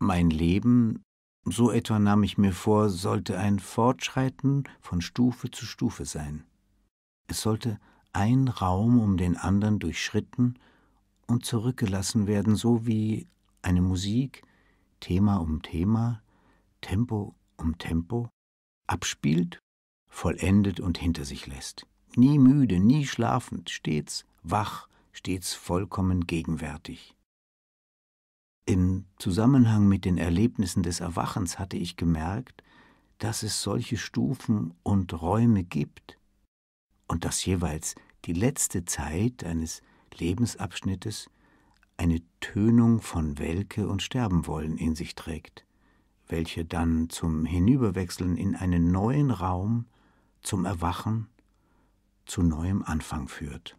Mein Leben, so etwa nahm ich mir vor, sollte ein Fortschreiten von Stufe zu Stufe sein. Es sollte ein Raum um den anderen durchschritten und zurückgelassen werden, so wie eine Musik, Thema um Thema, Tempo um Tempo, abspielt, vollendet und hinter sich lässt. Nie müde, nie schlafend, stets wach, stets vollkommen gegenwärtig. Im Zusammenhang mit den Erlebnissen des Erwachens hatte ich gemerkt, dass es solche Stufen und Räume gibt und dass jeweils die letzte Zeit eines Lebensabschnittes eine Tönung von Welke und Sterbenwollen in sich trägt, welche dann zum Hinüberwechseln in einen neuen Raum, zum Erwachen, zu neuem Anfang führt.